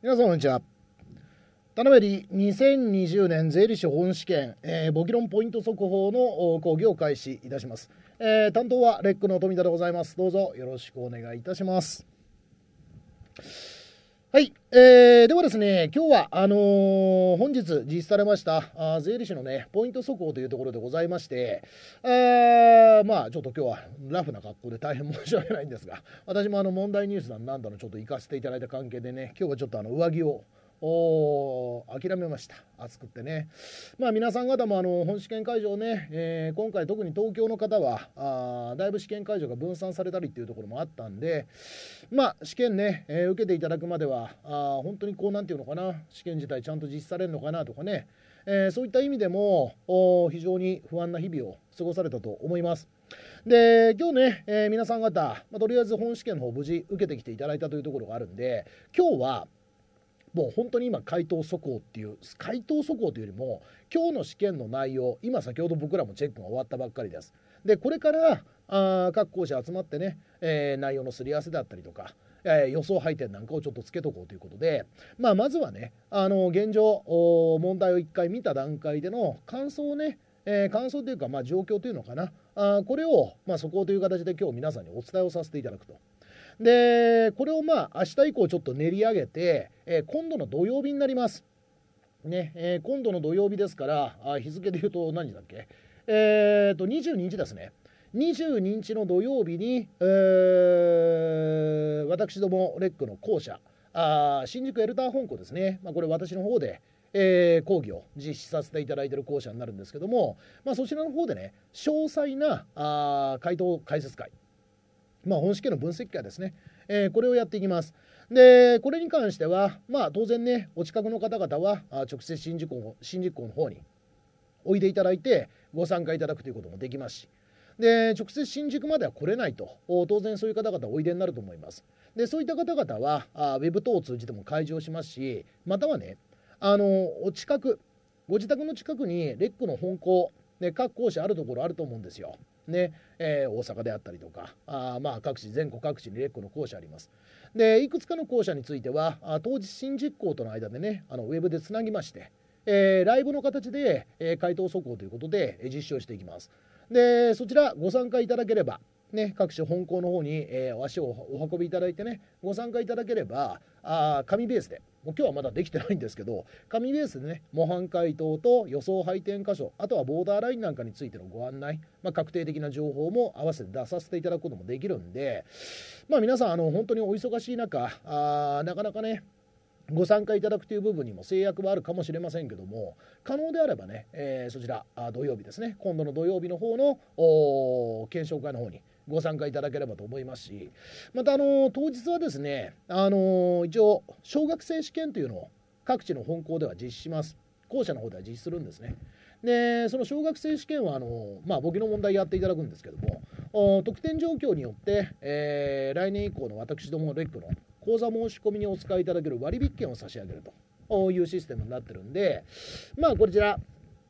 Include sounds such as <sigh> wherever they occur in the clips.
皆さんこんにちは田辺り2020年税理士本試験、えー、簿記論ポイント速報の講義を開始いたします、えー、担当はレックの富田でございますどうぞよろしくお願いいたしますはい。えー、ではですね、今日は、あのー、本日実施されました、あ税理士のね、ポイント速報というところでございまして、えー、まあ、ちょっと今日はラフな格好で大変申し訳ないんですが、私もあの、問題ニュースなんだのちょっと行かせていただいた関係でね、今日はちょっとあの、上着を、諦めました暑くってねまあ皆さん方もあの本試験会場ね、えー、今回特に東京の方はあだいぶ試験会場が分散されたりっていうところもあったんでまあ試験ね、えー、受けていただくまではあ本当にこう何て言うのかな試験自体ちゃんと実施されるのかなとかね、えー、そういった意味でも非常に不安な日々を過ごされたと思います。で今日ね、え皆さん方、まあ、とりあえず本試験の方無事受けてきていただいたというところがあるんで今日はもう本当に今回答速報っていう回答速報というよりも今日の試験の内容今先ほど僕らもチェックが終わったばっかりですでこれからあ各校舎集まってね、えー、内容のすり合わせだったりとか、えー、予想配点なんかをちょっとつけとこうということで、まあ、まずはねあの現状問題を1回見た段階での感想をね、えー、感想というか、まあ、状況というのかなあこれを、まあ、そこという形で今日皆さんにお伝えをさせていただくと。で、これをまあ、明日以降ちょっと練り上げて、えー、今度の土曜日になります。ね、えー、今度の土曜日ですから、あ日付で言うと何時だっけえー、っと、22日ですね。22日の土曜日に、えー、私ども、レックの校舎、あ新宿エルター本校ですね。まあ、これ私の方で、えー、講義を実施させていただいている校舎になるんですけども、まあ、そちらの方でね、詳細なあ回答解説会、まあ、本験の分析会ですね、えー、これをやっていきます。で、これに関しては、まあ、当然ね、お近くの方々は、直接新宿校新宿校の方においでいただいて、ご参加いただくということもできますし、で、直接新宿までは来れないと、当然そういう方々おいでになると思います。で、そういった方々は、ウェブ等を通じても会場しますし、またはね、あの、お近く、ご自宅の近くにレックの本校、で各校舎あるところあると思うんですよ。ねえー、大阪であったりとかあまあ各地全国各地にレッコの校舎あります。でいくつかの校舎についてはあ当時新実行との間でねあのウェブでつなぎまして、えー、ライブの形で、えー、回答速報ということで実証していきます。でそちらご参加いただければね、各種本校の方に、えー、足をお運びいただいてねご参加いただければあ紙ベースでもう今日はまだできてないんですけど紙ベースでね模範解答と予想配点箇所あとはボーダーラインなんかについてのご案内、まあ、確定的な情報も合わせて出させていただくこともできるんで、まあ、皆さんあの本当にお忙しい中あなかなかねご参加いただくという部分にも制約はあるかもしれませんけども可能であればね、えー、そちら土曜日ですね今度の土曜日の方の検証会の方にご参加いただければと思いますしまたあの当日はですねあの一応小学生試験というのを各地の本校では実施します校舎の方では実施するんですねでその小学生試験はあの、まあ、簿記の問題やっていただくんですけども得点状況によって、えー、来年以降の私どものレックの口座申し込みにお使いいただける割引券を差し上げるというシステムになってるんでまあこちら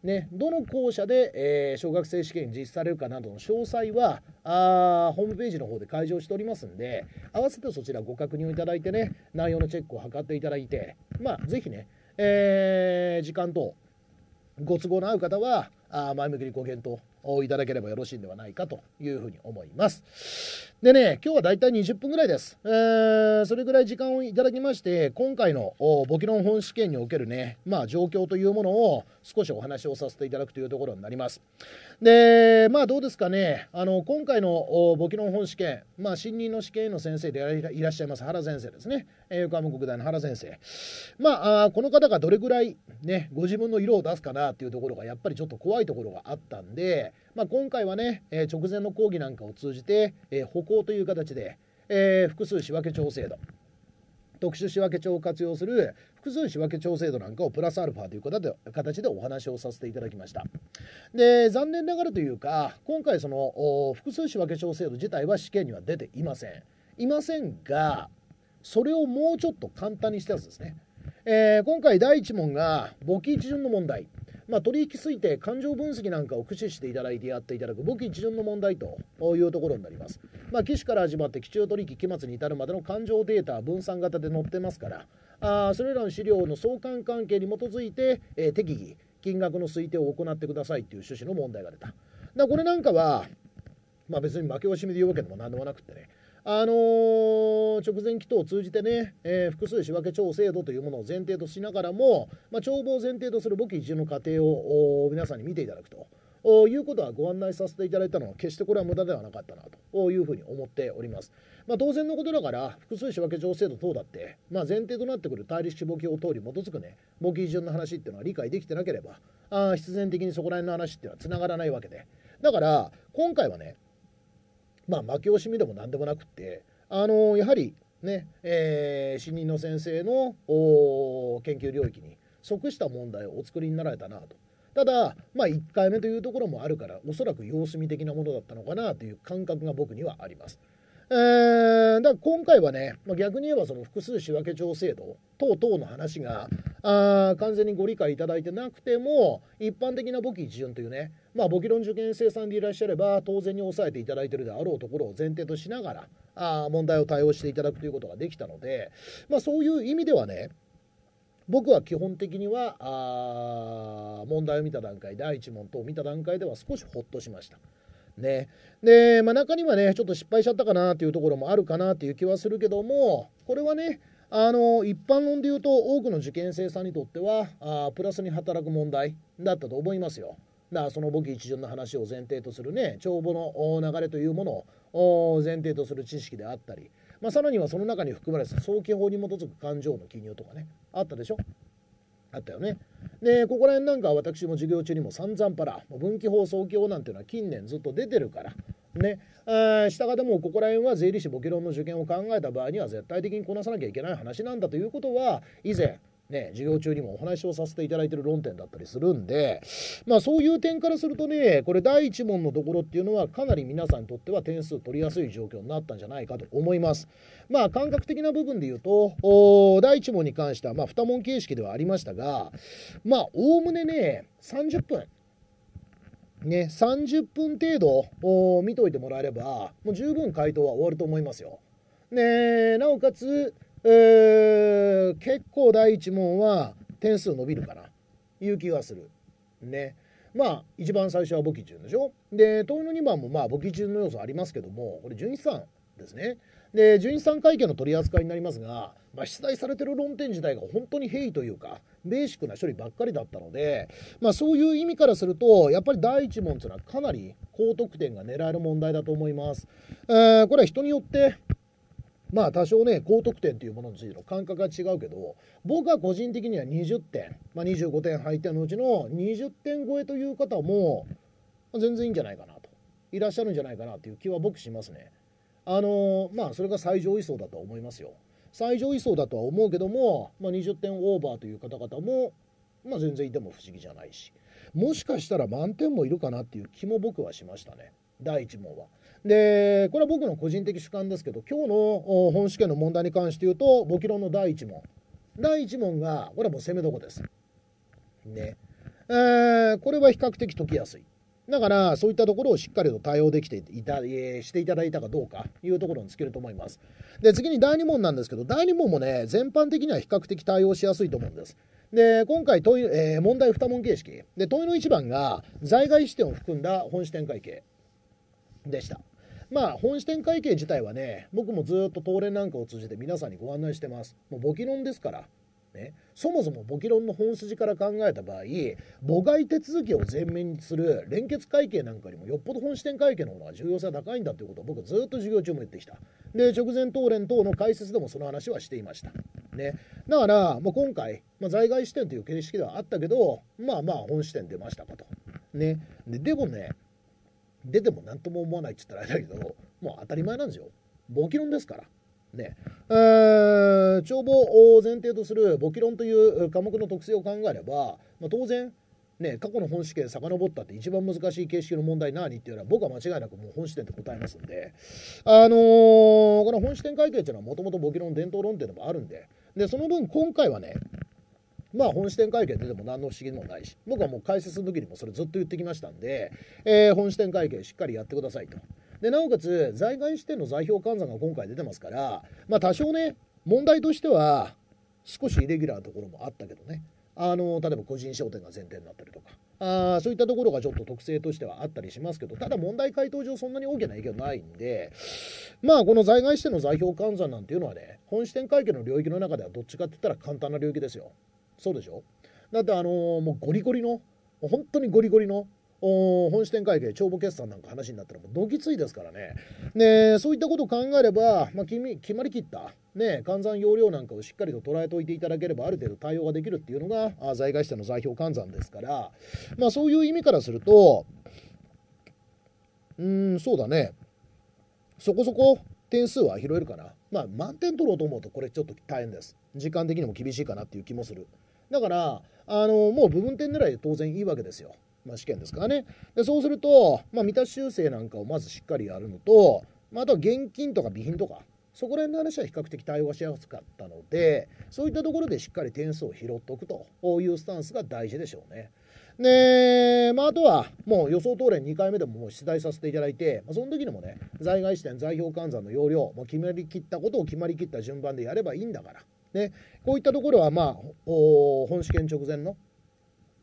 ね、どの校舎で、えー、小学生試験実施されるかなどの詳細はあーホームページの方で開をしておりますんで合わせてそちらご確認をいただいてね内容のチェックを図っていただいてまあ是非ね、えー、時間とご都合の合う方はあ前向きにご検討いただければよろしいんではないかというふうに思います。でね、今日はだいたい20分ぐらいです。えー、それぐらい時間をいただきまして、今回の簿記論本試験におけるね、まあ状況というものを少しお話をさせていただくというところになります。で、まあどうですかね、あの、今回の簿記論本試験、まあ新任の試験の先生でいらっしゃいます原先生ですね、横浜国大の原先生。まあ、この方がどれぐらいね、ご自分の色を出すかなっていうところがやっぱりちょっと怖いところがあったんで、まあ、今回はね、えー、直前の講義なんかを通じて、えー、歩行という形で、えー、複数仕分け帳制度特殊仕分け帳を活用する複数仕分け帳制度なんかをプラスアルファという形で形でお話をさせていただきましたで残念ながらというか今回その複数仕分け帳制度自体は試験には出ていませんいませんがそれをもうちょっと簡単にしたやつですね、えー、今回第1問が簿記一順の問題まあ、取引推定、感情分析なんかを駆使していただいてやっていただく、簿記一巡の問題というところになります。まあ、機種から始まって、基中取引、期末に至るまでの感情データ、分散型で載ってますから、あそれらの資料の相関関係に基づいて、えー、適宜、金額の推定を行ってくださいという趣旨の問題が出た。だこれなんかは、まあ、別に負け惜しみで言うわけでも何でもなくってね、あのー、直前祈祷を通じてね、えー、複数仕分け調制度というものを前提としながらも、まあ、帳簿を前提とする簿記一示の過程を皆さんに見ていただくと。いうことはご案内させていただいたのは決してこれは無駄ではなかったなというふうに思っております。まあ、当然のことだから複数仕分け上制度等だって、まあ、前提となってくる対立式簿記法等に基づくね簿記基準の話っていうのは理解できてなければあ必然的にそこら辺の話っていうのはつながらないわけでだから今回はねまあ、負け惜しみでも何でもなくて、あのやはりね、えー、新任の先生の研究領域に即した問題をお作りになられたなと。ただ、まあ、1回目というところもあるからおそらく様子見的なものだったのかなという感覚が僕にはあります。えー、だから今回はね、まあ、逆に言えばその複数仕分け調整度等々の話があ完全にご理解いただいてなくても一般的な簿記一順というね、まあ、簿記論受験生さんでいらっしゃれば当然に抑えていただいているであろうところを前提としながらあ問題を対応していただくということができたので、まあ、そういう意味ではね僕は基本的にはあ問題を見た段階第1問等を見た段階では少しほっとしました。ね。で、まあ、中にはね、ちょっと失敗しちゃったかなっていうところもあるかなっていう気はするけども、これはね、あの一般論で言うと多くの受験生さんにとってはあプラスに働く問題だったと思いますよ。だからその簿記一巡の話を前提とするね帳簿の流れというものを前提とする知識であったり、まあ、さらにはその中に含まれた早期法に基づく勘定の記入とかねあったでしょあったよね。でここら辺なんかは私も授業中にも散々パラ分岐法送教なんていうのは近年ずっと出てるから。ね、したがってもここら辺は税理士簿記論の受験を考えた場合には絶対的にこなさなきゃいけない話なんだということは以前ね、授業中にもお話をさせていただいてる論点だったりするんで、まあそういう点からするとね、これ第1問のところっていうのはかなり皆さんにとっては点数取りやすい状況になったんじゃないかと思います。まあ感覚的な部分で言うと、第1問に関してはまあ2問形式ではありましたが、まあおおむねね、30分。ね、30分程度見といてもらえれば、もう十分回答は終わると思いますよ。ねなおかつ、結構第1問は点数伸びるかないう気がする。ね。まあ、一番最初は簿記順でしょで、問いの2番もまあ、簿記順の要素ありますけども、これ、純資産ですね。で、純資産会計の取り扱いになりますが、まあ、出題されてる論点自体が本当に平易というか、ベーシックな処理ばっかりだったので、まあ、そういう意味からすると、やっぱり第1問というのはかなり高得点が狙える問題だと思います。えー、これは人によってまあ多少ね高得点というものについての感覚が違うけど僕は個人的には20点、まあ、25点入ったのうちの20点超えという方も全然いいんじゃないかなといらっしゃるんじゃないかなという気は僕しますね。あのまあそれが最上位層だとは思いますよ。最上位層だとは思うけども、まあ、20点オーバーという方々も、まあ、全然いても不思議じゃないしもしかしたら満点もいるかなっていう気も僕はしましたね第1問は。でこれは僕の個人的主観ですけど今日の本試験の問題に関して言うと簿記論の第1問第1問がこれはもう攻めどこですねえー、これは比較的解きやすいだからそういったところをしっかりと対応できていた、していただいたかどうかいうところにつけると思いますで次に第2問なんですけど第2問もね全般的には比較的対応しやすいと思うんですで今回問い、えー、問題2問形式で問いの1番が在外視点を含んだ本視点会計でしたまあ、本支店会計自体はね、僕もずっと東連なんかを通じて皆さんにご案内してます。もう簿記論ですから。ね、そもそも簿記論の本筋から考えた場合母外手続きを前面にする連結会計なんかよりもよっぽど本支店会計の方が重要性が高いんだということを僕ずっと授業中も言ってきたで直前答連等の解説でもその話はしていました、ね、だから、まあ、今回、まあ、在外支店という形式ではあったけどまあまあ本支店出ましたかと、ね、ででもね出ても何とも思わないって言ったらあれだけど、もう当たり前なんですよ。簿記論ですから。ねえー、帳簿を前提とする簿記論という科目の特性を考えれば、まあ、当然、ね、過去の本試験遡ったって一番難しい形式の問題何っていうのは僕は間違いなくもう本試点で答えますんで、あのー、この本試点会計っていうのはもともと簿記論伝統論っていうのもあるんででその分今回はねまあ本視点会見出ても何の不思議もないし僕はもう解説の時にもそれずっと言ってきましたんで、えー、本視点会見しっかりやってくださいと。でなおかつ在外支店の座標換算が今回出てますから、まあ、多少ね問題としては少しイレギュラーなところもあったけどねあの例えば個人商店が前提になったりとかあそういったところがちょっと特性としてはあったりしますけどただ問題回答上そんなに大きな影響ないんでまあこの在外視点の座標換算なんていうのはね本支店会計の領域の中ではどっちかって言ったら簡単な領域ですよ。そうでしょだってあのー、もうゴリゴリの本当にゴリゴリの本支店会計、帳簿決算なんか話になったら、もうどぎついですからね。ねそういったことを考えれば、まあ、決まりきった、ね、換算要領なんかをしっかりと捉えておいていただければ、ある程度対応ができるっていうのが、あ在外支の財表換算ですから、まあ、そういう意味からすると、うん、そうだね、そこそこ点数は拾えるかな。まあ、満点取ろうと思うと、これちょっと大変です。時間的にも厳しいかなっていう気もする。だからあのもう部分点狙いで当然いいわけですよ、まあ、試験ですからねでそうすると、まあ、見た修正なんかをまずしっかりやるのと、まあ、あとは現金とか備品とかそこら辺の話は比較的対応しやすかったのでそういったところでしっかり点数を拾っておくというスタンスが大事でしょうね。で、まあ、あとはもう予想答連2回目でももう出題させていただいて、まあ、その時にもね在外視点在表換算の要領も決まりきったことを決まりきった順番でやればいいんだからね、こういったところは、まあ、本試験直前の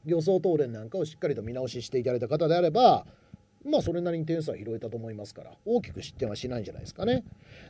予想答練なんかをしっかりと見直ししていただいた方であれば、まあ、それなりに点数は拾えたと思いますから、大きく失点はしないんじゃないですかね。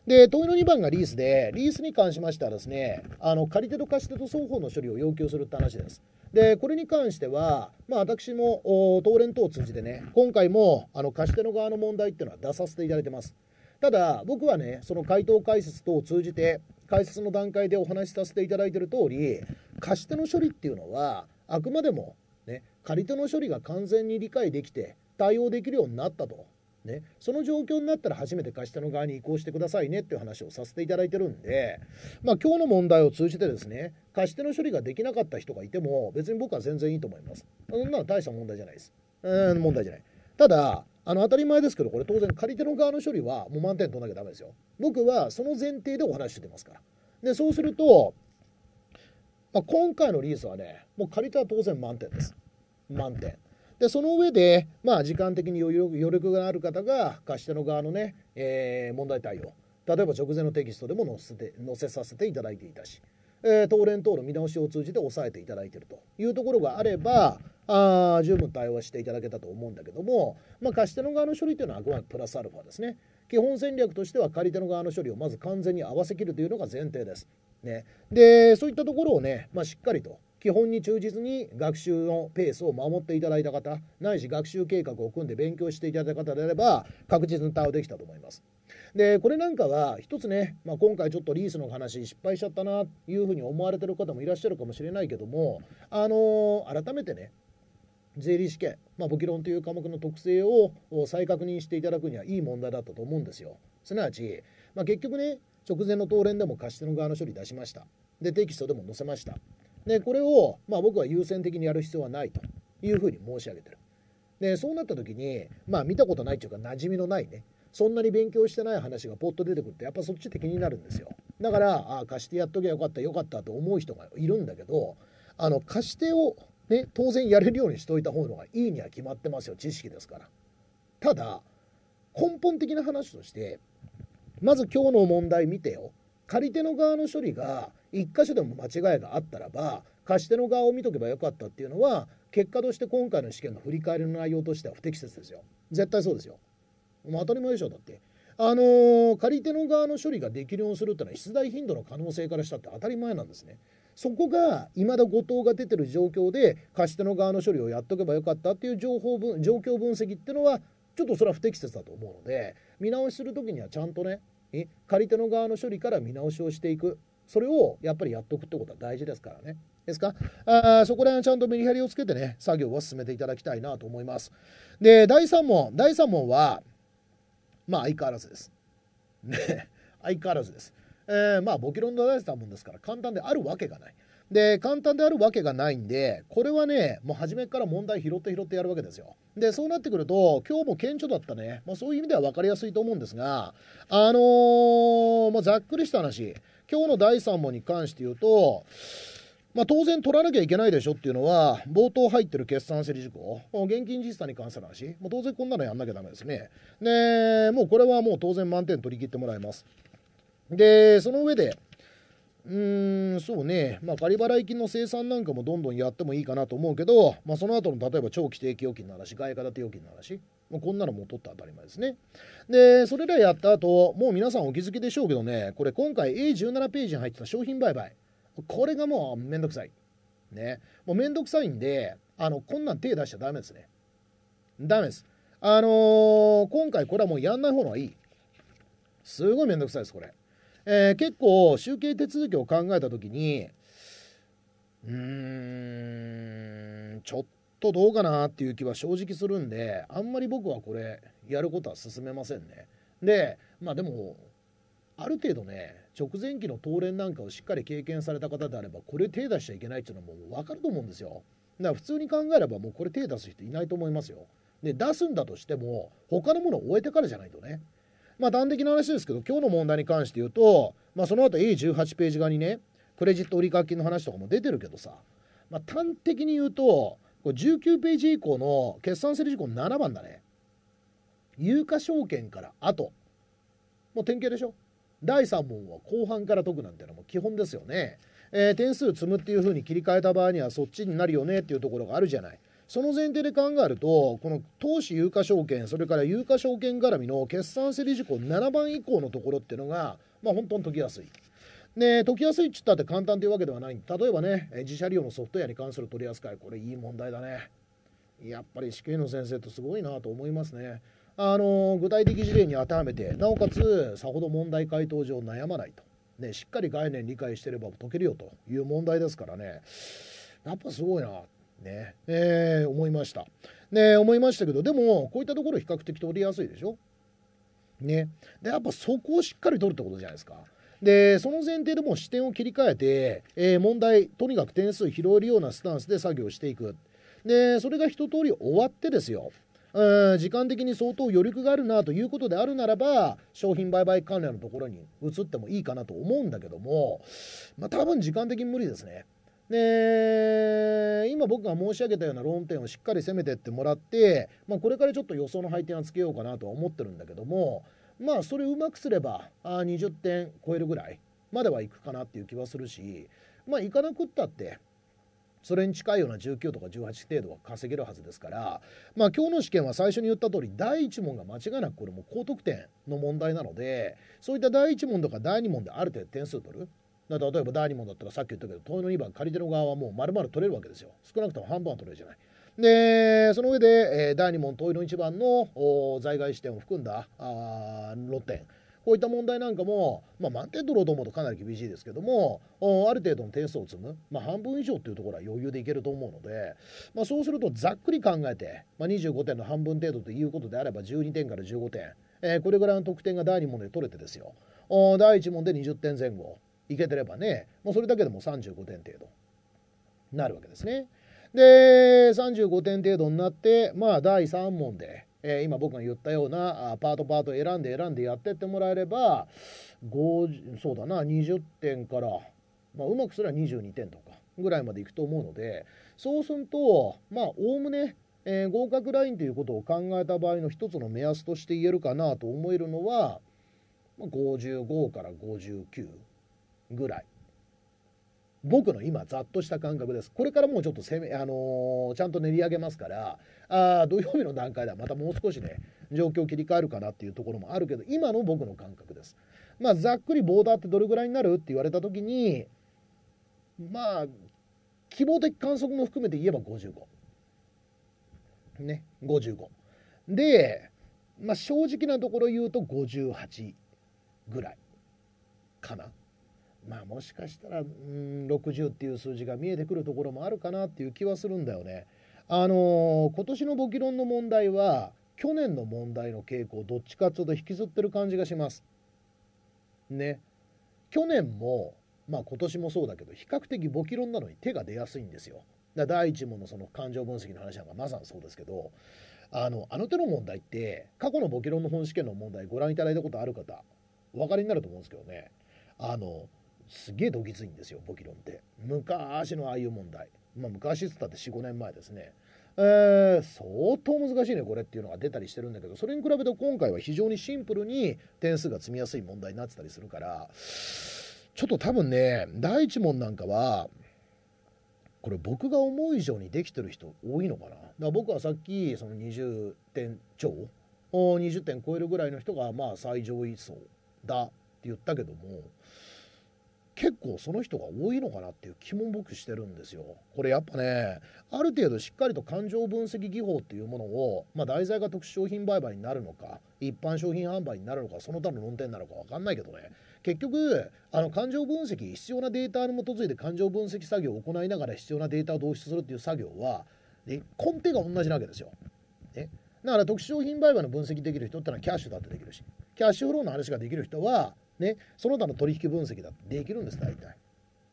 で、問いの2番がリースで、リースに関しましてはですね、あの借り手と貸し手と双方の処理を要求するって話です。で、これに関しては、まあ、私も、答練等を通じてね、今回も、あの、貸し手の側の問題っていうのは出させていただいてます。ただ僕はねその回答解説等を通じて解説の段階でお話しさせていただいている通り貸し手の処理っていうのはあくまでも、ね、借り手の処理が完全に理解できて対応できるようになったと、ね、その状況になったら初めて貸し手の側に移行してくださいねっていう話をさせていただいてるんで、まあ、今日の問題を通じてですね貸し手の処理ができなかった人がいても別に僕は全然いいと思いますそんなの大した問題じゃないですうん問題じゃないただあの当たり前ですけどこれ当然借り手の側の処理はもう満点取らなきゃダメですよ僕はその前提でお話してますからでそうすると、まあ、今回のリースはねもう借り手は当然満点です満点でその上で、まあ、時間的に余力がある方が貸し手の側のね、えー、問題対応例えば直前のテキストでも載せて載せさせていただいていたし、えー、東連等の見直しを通じて抑えていただいているというところがあればあ十分対応していただけたと思うんだけども、まあ、貸し手の側の処理というのはあくまでプラスアルファですね。基本戦略としては借り手の側の処理をまず完全に合わせきるというのが前提です。ね、でそういったところをね、まあ、しっかりと基本に忠実に学習のペースを守っていただいた方ないし学習計画を組んで勉強していただいた方であれば確実に対応できたと思います。でこれなんかは一つね、まあ、今回ちょっとリースの話失敗しちゃったなというふうに思われてる方もいらっしゃるかもしれないけどもあのー、改めてね税理士験、まあ、簿記論という科目の特性を再確認していただくにはいい問題だったと思うんですよ。すなわち、まあ、結局ね、直前の答連でも貸し手の側の処理出しました。で、テキストでも載せました。で、これを、まあ、僕は優先的にやる必要はないというふうに申し上げてる。で、そうなった時に、まあ、見たことないというか、馴染みのないね、そんなに勉強してない話がポッと出てくるとやっぱそっちって気になるんですよだからあ貸してやっときゃよかったよかったと思う人がいるんだけどあの貸してをね、当然やれるようにしておいた方がいいには決まってますよ知識ですから。ただ根本的な話としてまず今日の問題見てよ借り手の側の処理が1箇所でも間違いがあったらば貸し手の側を見とけばよかったっていうのは結果として今回の試験の振り返りの内容としては不適切ですよ絶対そうですよ、当たり前でしょだってあのー、借り手の側の処理ができるようにするってのは出題頻度の可能性からしたって当たり前なんですねそこが未だ後藤が出てる状況で貸し手の側の処理をやっとけばよかったっていう情報分状況分析っていうのはちょっとそれは不適切だと思うので見直しする時にはちゃんとね借り手の側の処理から見直しをしていくそれをやっぱりやっとくってことは大事ですからね。ですかあそこら辺ちゃんとメリハリをつけてね作業は進めていただきたいなと思います。で第3問第3問はまあ相変わらずです。ね相変わらずです。えー、まあ、ボキロンド大事なもんですから、簡単であるわけがない。で、簡単であるわけがないんで、これはね、もう初めから問題拾って拾ってやるわけですよ。で、そうなってくると、今日も顕著だったね。まあ、そういう意味では分かりやすいと思うんですが、あのー、まあ、ざっくりした話、今日の第3問に関して言うと、まあ、当然取らなきゃいけないでしょっていうのは、冒頭入ってる決算整理事項、現金実際に関する話、まあ、当然こんなのやんなきゃだめですね。で、もうこれはもう当然満点取り切ってもらいます。で、その上で、うーん、そうね、まあ、仮払い金の生産なんかもどんどんやってもいいかなと思うけど、まあ、その後の例えば長期定期預金の話、外貨建て預金の話、まあ、こんなのも取った当たり前ですね。で、それらやった後、もう皆さんお気づきでしょうけどね、これ今回 A17 ページに入ってた商品売買、これがもうめんどくさい。ね、もうめんどくさいんで、あの、こんなん手出しちゃダメですね。ダメです。あのー、今回これはもうやんない方がいい。すごいめんどくさいです、これ。えー、結構集計手続きを考えた時にうーんちょっとどうかなっていう気は正直するんであんまり僕はこれやることは進めませんね。でまあでもある程度ね直前期の東連なんかをしっかり経験された方であればこれ手出しちゃいけないっていうのも分かると思うんですよ。だから普通に考えればもうこれ手出す人いないと思いますよ。で出すんだとしても他のものを終えてからじゃないとねまあ、断的な話ですけど、今日の問題に関して言うと、まあ、その後 A18 ページ側にね、クレジット折掛金の話とかも出てるけどさ、まあ、端的に言うと、19ページ以降の決算整理事項7番だね。有価証券から後。もう典型でしょ第3問は後半から解くなんていうのも基本ですよね。えー、点数積むっていう風に切り替えた場合にはそっちになるよねっていうところがあるじゃない。その前提で考えると、この投資有価証券、それから有価証券絡みの決算整理事項7番以降のところっていうのが、まあ、本当に解きやすい。ね、解きやすいっつったって簡単というわけではない。例えばね、自社利用のソフトウェアに関する取り扱い、これいい問題だね。やっぱり死刑の先生ってすごいなと思いますね。あの具体的事例に当てはめて、なおかつさほど問題回答上悩まないと。ね、しっかり概念理解してれば解けるよという問題ですからね。やっぱすごいな。ね、えー、思いました。ね、思いましたけど、でも、こういったところ比較的取りやすいでしょね。で、やっぱそこをしっかり取るってことじゃないですか。で、その前提でも視点を切り替えて、えー、問題、とにかく点数拾えるようなスタンスで作業していく。で、それが一通り終わってですよ。うん時間的に相当余力があるなということであるならば商品売買関連のところに移ってもいいかなと思うんだけども、まあ、多分時間的に無理ですね。で今僕が申し上げたような論点をしっかり攻めてってもらって、まあ、これからちょっと予想の配点はつけようかなとは思ってるんだけどもまあそれをうまくすればあ20点超えるぐらいまではいくかなっていう気はするしまあいかなくったってそれに近いような19とか18程度は稼げるはずですからまあ今日の試験は最初に言った通り第1問が間違いなくこれも高得点の問題なのでそういった第1問とか第2問である程度点数取るだ例えば第2問だったらさっき言ったけど問いの2番借り手の側はもう丸々取れるわけですよ少なくとも半分は取れるじゃないでその上で、えー、第2問問いの1番の在外視点を含んだあ6点こういった問題なんかも、まあ、満点取ろうと思うとかなり厳しいですけどもある程度の点数を積む、まあ、半分以上っていうところは余裕でいけると思うので、まあ、そうするとざっくり考えて、まあ、25点の半分程度ということであれば12点から15点、えー、これぐらいの得点が第2問で取れてですよ第1問で20点前後いけてればね、もうそれだけでも35点程度になるわけですね。で、35点程度になって、まあ、第3問で、えー、今僕が言ったようなパートパート選んで選んでやってってもらえれば、50そうだな、20点から、まあ、うまくすれば22点とかぐらいまでいくと思うので、そうすると、まあ、おおむね、えー、合格ラインということを考えた場合の一つの目安として言えるかなと思えるのは、まあ、55から59。ぐらい。僕の今ざっとした感覚です。これからもうちょっとせめ、あのー、ちゃんと練り上げますからあ土曜日の段階ではまたもう少しね状況切り替えるかなっていうところもあるけど今の僕の感覚です。まあ、ざっくりボーダーってどれぐらいになるって言われた時にまあ希望的観測も含めて言えば55。ね55。で、まあ、正直なところ言うと58ぐらいかな。まあもしかしたら、うん、60っていう数字が見えてくるところもあるかなっていう気はするんだよね。あのー、今年の簿記論の問題は去年の問題の傾向どっちかっょっうと引きずってる感じがします。ね。去年もまあ今年もそうだけど比較的簿記論なのに手が出やすいんですよ。だ第1問のその感情分析の話なんかまさにそうですけどあのあの手の問題って過去の簿記論の本試験の問題ご覧いただいたことある方お分かりになると思うんですけどねあのすげえどぎついんですよ簿記論って昔のああいう問題まあ昔っつったって45年前ですねえー、相当難しいねこれっていうのが出たりしてるんだけどそれに比べて今回は非常にシンプルに点数が積みやすい問題になってたりするからちょっと多分ね第一問なんかはこれ僕が思う以上にできてる人多いのかなだから僕はさっきその20点超20点超えるぐらいの人がまあ最上位層だって言ったけども結構その人が多いのかなっていう気も僕してるんですよ。これやっぱねある程度しっかりと感情分析技法っていうものを、まあ、題材が特殊商品売買になるのか一般商品販売になるのかその他の論点なのか分かんないけどね結局あの感情分析必要なデータに基づいて感情分析作業を行いながら必要なデータを導出するっていう作業はで根底が同じなわけですよ。ね、だから特殊商品売買の分析できる人ってのはキャッシュだってできるしキャッシュフローの話ができる人はね、その他の取引分析だってできるんです大体。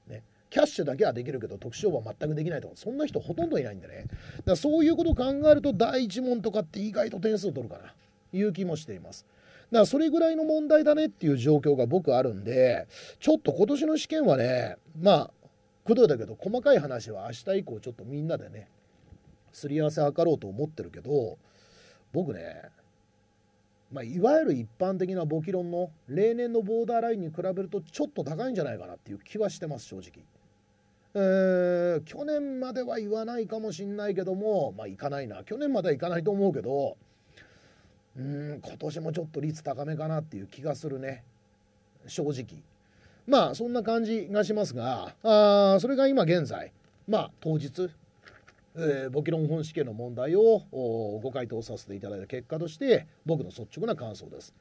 ね、キャッシュだけはできるけど特殊は全くできないとかそんな人ほとんどいないんでねだそういうことを考えると第一問とかって意外と点数取るかないう気もしています。だからそれぐらいの問題だねっていう状況が僕あるんでちょっと今年の試験はねまあくどいだけど細かい話は明日以降ちょっとみんなでねすり合わせ図ろうと思ってるけど僕ねまあ、いわゆる一般的な簿記論の例年のボーダーラインに比べるとちょっと高いんじゃないかなっていう気はしてます正直。えー、去年までは言わないかもしんないけどもまあいかないな去年まではいかないと思うけどうん今年もちょっと率高めかなっていう気がするね正直まあそんな感じがしますがあそれが今現在まあ当日えー、ボキロン本試験の問題をご回答させていただいた結果として僕の率直な感想です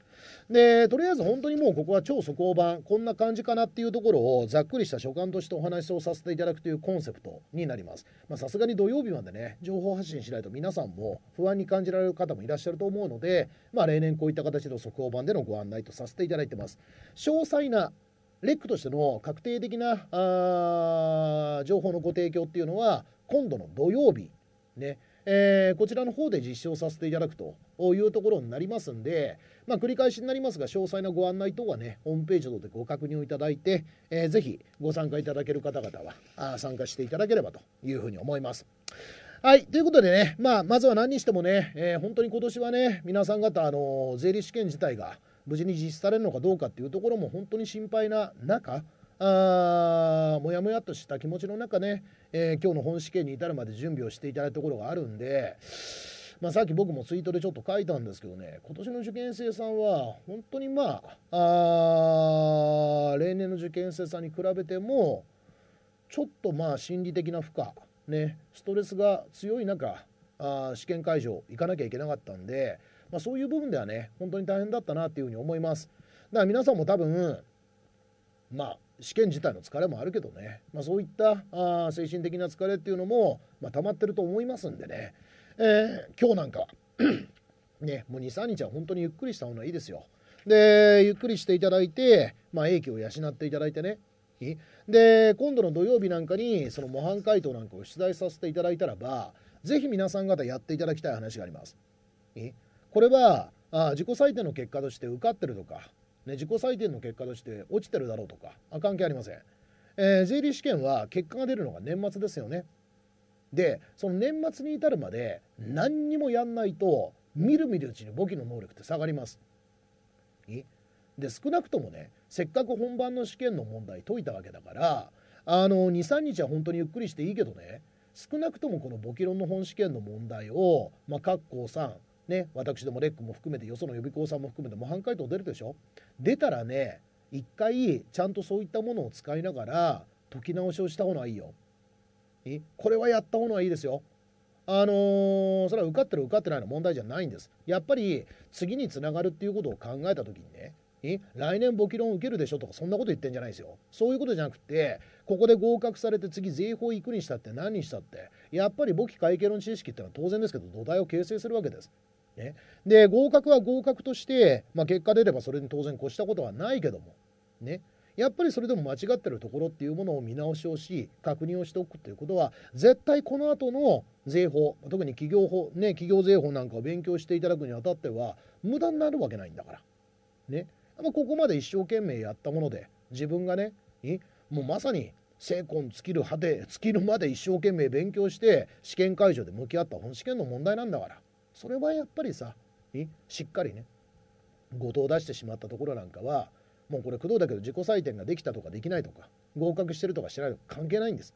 でとりあえず本当にもうここは超速報版こんな感じかなっていうところをざっくりした所感としてお話をさせていただくというコンセプトになりますさすがに土曜日までね情報発信しないと皆さんも不安に感じられる方もいらっしゃると思うので、まあ、例年こういった形の速報版でのご案内とさせていただいてます詳細なレックとしての確定的なあ情報のご提供っていうのは今度の土曜日、ねえー、こちらの方で実施をさせていただくというところになりますんで、まあ、繰り返しになりますが、詳細なご案内等はね、ホームページ等でご確認をいただいて、えー、ぜひご参加いただける方々はあ参加していただければというふうに思います。はい。ということでね、まあ、まずは何にしてもね、えー、本当に今年はね、皆さん方、あの税理士試験自体が無事に実施されるのかどうかっていうところも本当に心配な中、あもやもやっとした気持ちの中ね、えー、今日の本試験に至るまで準備をしていただいたところがあるんで、まあ、さっき僕もツイートでちょっと書いたんですけどね今年の受験生さんは本当にまあ例年の受験生さんに比べてもちょっとまあ心理的な負荷ねストレスが強い中あ試験会場行かなきゃいけなかったんで、まあ、そういう部分ではね本当に大変だったなっていうふうに思いますだから皆さんも多分まあ試験自体の疲れもあるけどね、まあ、そういったあ精神的な疲れっていうのも、まあ、溜まってると思いますんでね、えー、今日なんか <clears throat> ね、もう23日は本当にゆっくりした方がいいですよ。で、ゆっくりしていただいて、まあ、英気を養っていただいてね。で、今度の土曜日なんかに、その模範解答なんかを出題させていただいたらば、ぜひ皆さん方やっていただきたい話があります。これは、あ自己採点の結果として受かってるとか、ね、自己採点の結果として落ちてるだろうとかあ関係ありません、えー、税理試験は結果が出るのが年末ですよねでその年末に至るまで何にもやんないとみるみるうちに簿記の能力って下がりますで少なくともねせっかく本番の試験の問題解いたわけだからあの23日は本当にゆっくりしていいけどね少なくともこの簿記論の本試験の問題を、まあ、括弧3ね、私どもレックも含めてよその予備校さんも含めて模範解答出るでしょ出たらね一回ちゃんとそういったものを使いながら解き直しをした方がいいよ。これはやった方がいいですよ。あのー、それは受かってる受かってないの問題じゃないんです。やっぱり次につながるっていうことを考えた時にね来年簿記論受けるでしょとかそんなこと言ってんじゃないですよそういうことじゃなくてここで合格されて次税法行くにしたって何にしたってやっぱり簿記会計論知識ってのは当然ですけど土台を形成するわけですね、で合格は合格として、まあ、結果出ればそれに当然越したことはないけども、ね、やっぱりそれでも間違ってるところっていうものを見直しをし確認をしておくっていうことは絶対この後の税法特に企業法、ね、企業税法なんかを勉強していただくにあたっては無駄になるわけないんだから、ね、ここまで一生懸命やったもので自分がねもうまさに成魂尽きる果て尽きるまで一生懸命勉強して試験会場で向き合った本試験の問題なんだから。それはやっぱりさしっかりね後藤を出してしまったところなんかはもうこれ工藤だけど自己採点ができたとかできないとか合格してるとかしてないとか関係ないんです。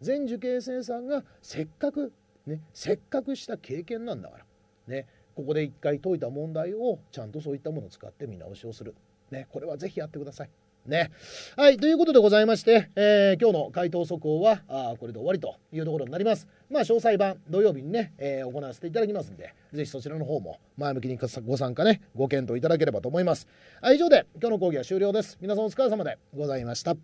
全受験生さんがせっかくねせっかくした経験なんだからねここで一回解いた問題をちゃんとそういったものを使って見直しをする。ね、これはぜひやってください。ね。はい、ということでございまして、えー、今日の回答速報はあこれで終わりというところになります。まあ、詳細版、土曜日にね、えー、行わせていただきますんで、ぜひそちらの方も前向きにご参加ね、ご検討いただければと思います。はい、以上で今日の講義は終了です。皆さんお疲れ様でございました。